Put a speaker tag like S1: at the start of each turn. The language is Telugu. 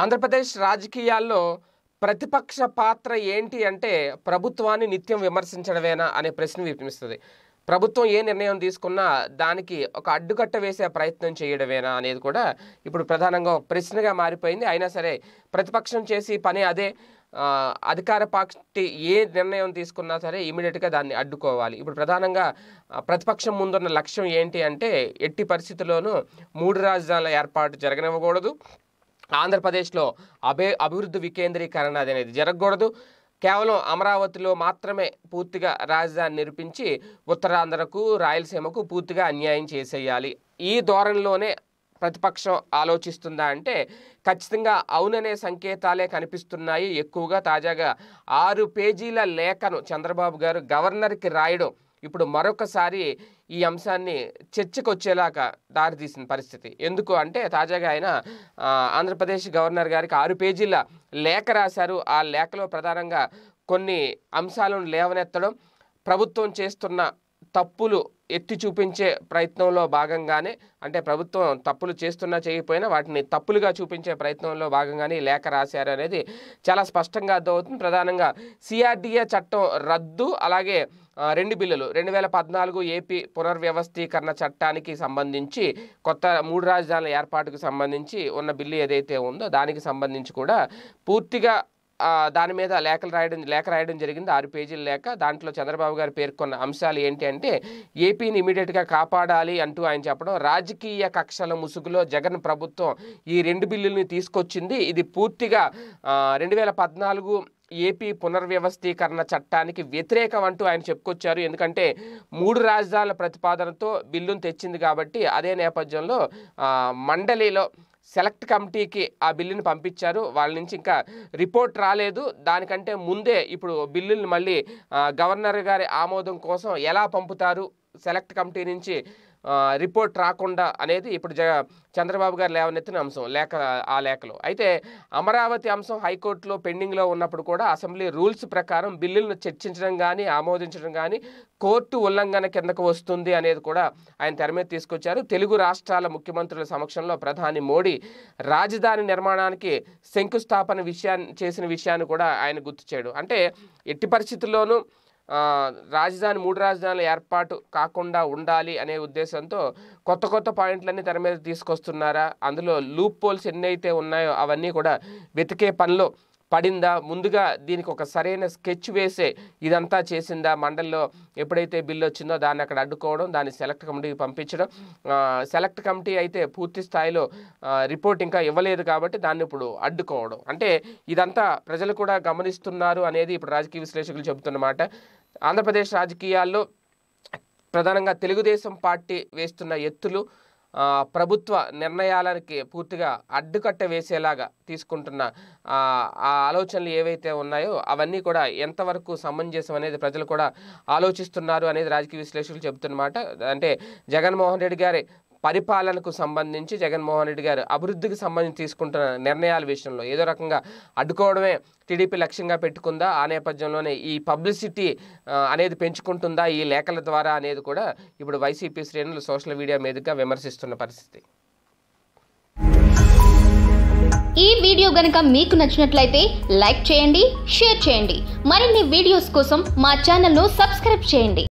S1: ఆంధ్రప్రదేశ్ రాజకీయాల్లో ప్రతిపక్ష పాత్ర ఏంటి అంటే ప్రభుత్వాన్ని నిత్యం విమర్శించడమేనా అనే ప్రశ్న వినిపిస్తుంది ప్రభుత్వం ఏ నిర్ణయం తీసుకున్నా దానికి ఒక అడ్డుకట్ట వేసే ప్రయత్నం చేయడమేనా అనేది కూడా ఇప్పుడు ప్రధానంగా ప్రశ్నగా మారిపోయింది అయినా సరే ప్రతిపక్షం చేసి పని అదే అధికార పార్టీ ఏ నిర్ణయం తీసుకున్నా సరే ఇమీడియట్గా దాన్ని అడ్డుకోవాలి ఇప్పుడు ప్రధానంగా ప్రతిపక్షం ముందున్న లక్ష్యం ఏంటి అంటే ఎట్టి పరిస్థితుల్లోనూ మూడు రాజధానుల ఏర్పాటు జరగనివ్వకూడదు ఆంధ్రప్రదేశ్లో అభి అభివృద్ధి వికేంద్రీకరణ అనేది జరగకూడదు కేవలం అమరావతిలో మాత్రమే పూర్తిగా రాజధాని నిర్మించి ఉత్తరాంధ్రకు రాయలసీమకు పూర్తిగా అన్యాయం చేసేయాలి ఈ ధోరణిలోనే ప్రతిపక్షం ఆలోచిస్తుందా అంటే ఖచ్చితంగా అవుననే సంకేతాలే కనిపిస్తున్నాయి ఎక్కువగా తాజాగా ఆరు పేజీల లేఖను చంద్రబాబు గారు గవర్నర్కి రాయడం ఇప్పుడు మరొకసారి ఈ అంశాన్ని చర్చకు వచ్చేలాగా దారితీసిన పరిస్థితి ఎందుకు అంటే తాజాగా ఆయన ఆంధ్రప్రదేశ్ గవర్నర్ గారికి ఆరు పేజీల లేఖ రాశారు ఆ లేఖలో ప్రధానంగా కొన్ని అంశాలను లేవనెత్తడం ప్రభుత్వం చేస్తున్న తప్పులు ఎత్తి చూపించే ప్రయత్నంలో భాగంగానే అంటే ప్రభుత్వం తప్పులు చేస్తున్నా చేయకపోయినా వాటిని తప్పులుగా చూపించే ప్రయత్నంలో భాగంగానే లేఖ రాశారు అనేది చాలా స్పష్టంగా అర్థమవుతుంది ప్రధానంగా సిఆర్డిఏ చట్టం రద్దు అలాగే రెండు బిల్లులు రెండు వేల పద్నాలుగు ఏపీ పునర్వ్యవస్థీకరణ చట్టానికి సంబంధించి కొత్త మూడు రాజధానుల ఏర్పాటుకు సంబంధించి ఉన్న బిల్లు ఏదైతే ఉందో దానికి సంబంధించి కూడా పూర్తిగా దాని మీద లేఖలు రాయడం లేఖ రాయడం జరిగింది ఆరు పేజీలు లేక దాంట్లో చంద్రబాబు గారు పేర్కొన్న అంశాలు ఏంటి అంటే ఏపీని ఇమీడియట్గా కాపాడాలి అంటూ ఆయన చెప్పడం రాజకీయ కక్షల ముసుగులో జగన్ ప్రభుత్వం ఈ రెండు బిల్లుల్ని తీసుకొచ్చింది ఇది పూర్తిగా రెండు వేల పద్నాలుగు ఏపీ పునర్వ్యవస్థీకరణ చట్టానికి వ్యతిరేకం అంటూ ఆయన చెప్పుకొచ్చారు ఎందుకంటే మూడు రాజధానుల ప్రతిపాదనతో బిల్లును తెచ్చింది కాబట్టి అదే నేపథ్యంలో మండలిలో సెలెక్ట్ కమిటీకి ఆ బిల్లుని పంపించారు వాళ్ళ నుంచి ఇంకా రిపోర్ట్ రాలేదు దానికంటే ముందే ఇప్పుడు బిల్లుని మళ్ళీ గవర్నర్ గారి ఆమోదం కోసం ఎలా పంపుతారు సెలెక్ట్ కమిటీ నుంచి రిపోర్ట్ రాకుండా అనేది ఇప్పుడు జగ చంద్రబాబు గారు లేవనెత్తిన అంశం లేఖ ఆ లేఖలో అయితే అమరావతి అంశం హైకోర్టులో పెండింగ్లో ఉన్నప్పుడు కూడా అసెంబ్లీ రూల్స్ ప్రకారం బిల్లులను చర్చించడం కానీ ఆమోదించడం కానీ కోర్టు ఉల్లంఘన కిందకు వస్తుంది అనేది కూడా ఆయన తెర మీద తీసుకొచ్చారు తెలుగు రాష్ట్రాల ముఖ్యమంత్రుల సమక్షంలో ప్రధాని మోడీ రాజధాని నిర్మాణానికి శంకుస్థాపన విషయాన్ని చేసిన విషయాన్ని కూడా ఆయన గుర్తు అంటే ఎట్టి పరిస్థితుల్లోనూ రాజధాని మూడు రాజధానుల ఏర్పాటు కాకుండా ఉండాలి అనే ఉద్దేశంతో కొత్త కొత్త పాయింట్లన్నీ తెర మీద తీసుకొస్తున్నారా అందులో లూప్ పోల్స్ ఎన్నైతే ఉన్నాయో అవన్నీ కూడా వెతికే పనిలో పడిందా ముందుగా దీనికి ఒక సరైన స్కెచ్ వేసే ఇదంతా చేసిందా మండలిలో ఎప్పుడైతే బిల్లు వచ్చిందో దాన్ని అక్కడ అడ్డుకోవడం దాన్ని సెలెక్ట్ కమిటీకి పంపించడం సెలెక్ట్ కమిటీ అయితే పూర్తి స్థాయిలో రిపోర్ట్ ఇంకా ఇవ్వలేదు కాబట్టి దాన్ని ఇప్పుడు అడ్డుకోవడం అంటే ఇదంతా ప్రజలు కూడా గమనిస్తున్నారు అనేది ఇప్పుడు రాజకీయ విశ్లేషకులు చెబుతున్నమాట ఆంధ్రప్రదేశ్ రాజకీయాల్లో ప్రధానంగా తెలుగుదేశం పార్టీ వేస్తున్న ఎత్తులు ప్రభుత్వ నిర్ణయాలకి పూర్తిగా అడ్డుకట్ట వేసేలాగా తీసుకుంటున్న ఆ ఆలోచనలు ఏవైతే ఉన్నాయో అవన్నీ కూడా ఎంతవరకు సమంజసం అనేది ప్రజలు కూడా ఆలోచిస్తున్నారు అనేది రాజకీయ విశ్లేషకులు చెబుతున్నమాట అంటే జగన్మోహన్ రెడ్డి గారి పరిపాలనకు సంబంధించి జగన్మోహన్ రెడ్డి గారు అభివృద్ధికి సంబంధించి తీసుకుంటున్న నిర్ణయాల విషయంలో ఏదో రకంగా అడ్డుకోవడమే టీడీపీ లక్ష్యంగా పెట్టుకుందా ఆ నేపథ్యంలోనే ఈ పబ్లిసిటీ అనేది పెంచుకుంటుందా ఈ లేఖల ద్వారా అనేది కూడా ఇప్పుడు వైసీపీ శ్రేణులు సోషల్ మీడియా మీదుగా విమర్శిస్తున్న పరిస్థితి ఈ వీడియో గనుక మీకు నచ్చినట్లయితే లైక్ చేయండి షేర్ చేయండి మరిన్ని వీడియోస్ కోసం మా ఛానల్ను సబ్స్క్రైబ్ చేయండి